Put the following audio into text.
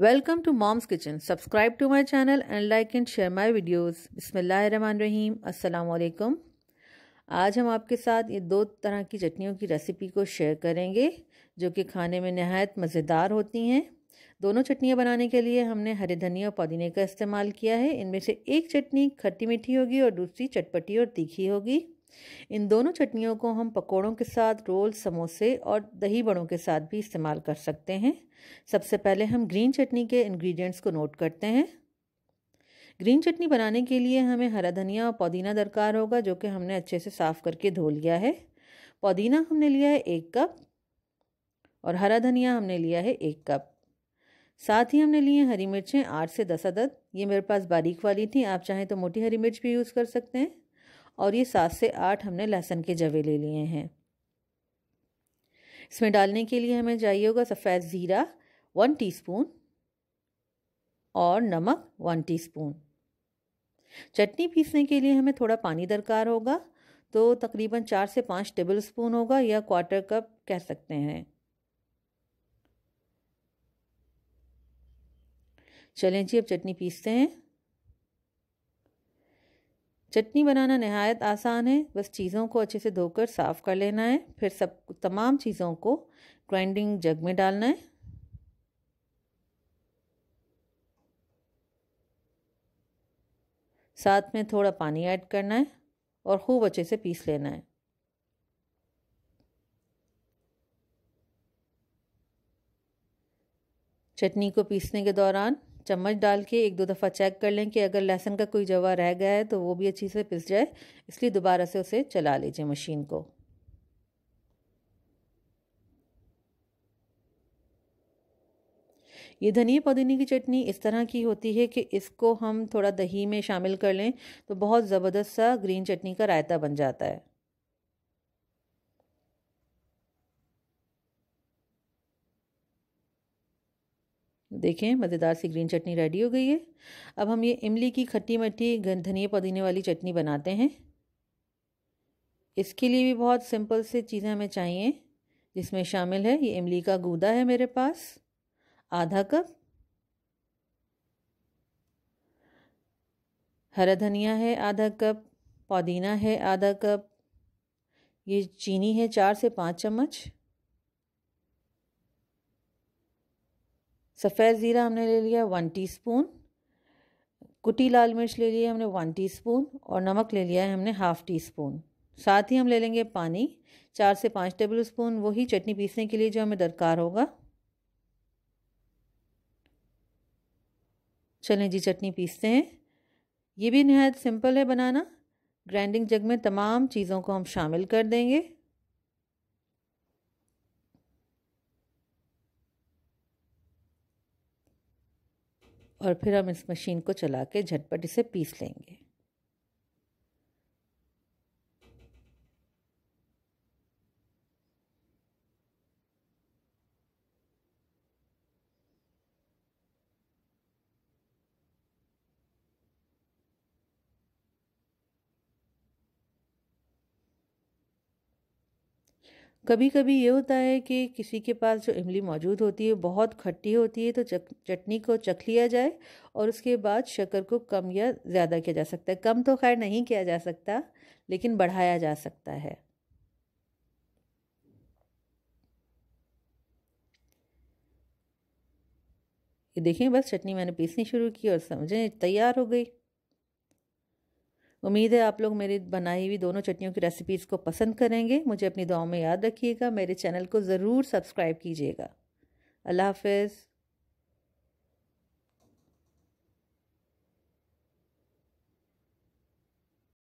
welcome mom's kitchen subscribe to Subscribe channel and like and share and share my रहीम अस्सलाम वालेकुम आज हम आपके साथ ये दो तरह की चटनियों की रेसिपी को शेयर करेंगे जो कि खाने में नहायत मज़ेदार होती हैं दोनों चटनियाँ बनाने के लिए हमने हरे धनिया और पुदीने का इस्तेमाल किया है इनमें से एक चटनी खट्टी मीठी होगी और दूसरी चटपटी और तीखी होगी इन दोनों चटनियों को हम पकोड़ों के साथ रोल समोसे और दही बड़ों के साथ भी इस्तेमाल कर सकते हैं सबसे पहले हम ग्रीन चटनी के इंग्रेडिएंट्स को नोट करते हैं ग्रीन चटनी बनाने के लिए हमें हरा धनिया और पुदीना दरकार होगा जो कि हमने अच्छे से साफ़ करके धो लिया है पुदीना हमने लिया है एक कप और हरा धनिया हमने लिया है एक कप साथ ही हमने लिए हरी मिर्चें आठ से दस अदद ये मेरे पास बारीक वाली थी आप चाहें तो मोटी हरी मिर्च भी यूज़ कर सकते हैं और ये सात से आठ हमने लहसुन के जवे ले लिए हैं इसमें डालने के लिए हमें चाहिए होगा सफ़ेद ज़ीरा वन टीस्पून और नमक वन टीस्पून चटनी पीसने के लिए हमें थोड़ा पानी दरकार होगा तो तकरीबन चार से पाँच टेबल स्पून होगा या क्वार्टर कप कह सकते हैं चलें जी अब चटनी पीसते हैं चटनी बनाना नहायत आसान है बस चीज़ों को अच्छे से धोकर साफ़ कर लेना है फिर सब तमाम चीज़ों को ग्राइंडिंग जग में डालना है साथ में थोड़ा पानी ऐड करना है और खूब अच्छे से पीस लेना है चटनी को पीसने के दौरान चम्मच डाल के एक दो दफ़ा चेक कर लें कि अगर लहसुन का कोई जवा रह गया है तो वो भी अच्छी से पिस जाए इसलिए दोबारा से उसे चला लीजिए मशीन को ये धनिया पुदीने की चटनी इस तरह की होती है कि इसको हम थोड़ा दही में शामिल कर लें तो बहुत ज़बरदस्त सा ग्रीन चटनी का रायता बन जाता है देखें मज़ेदार सी ग्रीन चटनी रेडी हो गई है अब हम ये इमली की खट्टी मट्टी धनिया पुदीने वाली चटनी बनाते हैं इसके लिए भी बहुत सिंपल से चीज़ें हमें चाहिए जिसमें शामिल है ये इमली का गूदा है मेरे पास आधा कप हरा धनिया है आधा कप पुदीना है आधा कप ये चीनी है चार से पाँच चम्मच सफ़ेद ज़ीरा हमने ले लिया वन टीस्पून कुटी लाल मिर्च ले लिया हमने वन टीस्पून और नमक ले लिया है हमने हाफ़ टी स्पून साथ ही हम ले लेंगे पानी चार से पाँच टेबल स्पून वही चटनी पीसने के लिए जो हमें दरकार होगा चलें जी चटनी पीसते हैं ये भी नहायत सिंपल है बनाना ग्राइंडिंग जग में तमाम चीज़ों को हम शामिल कर देंगे और फिर हम इस मशीन को चला के झटपट इसे पीस लेंगे कभी कभी ये होता है कि किसी के पास जो इमली मौजूद होती है बहुत खट्टी होती है तो चटनी को चख लिया जाए और उसके बाद शक्कर को कम या ज़्यादा किया जा सकता है कम तो खैर नहीं किया जा सकता लेकिन बढ़ाया जा सकता है ये देखें बस चटनी मैंने पीसनी शुरू की और समझें तैयार हो गई उम्मीद है आप लोग मेरी बनाई हुई दोनों चटनियों की रेसिपीज़ को पसंद करेंगे मुझे अपनी दुआओं में याद रखिएगा मेरे चैनल को ज़रूर सब्सक्राइब कीजिएगा अल्लाह हाफिज़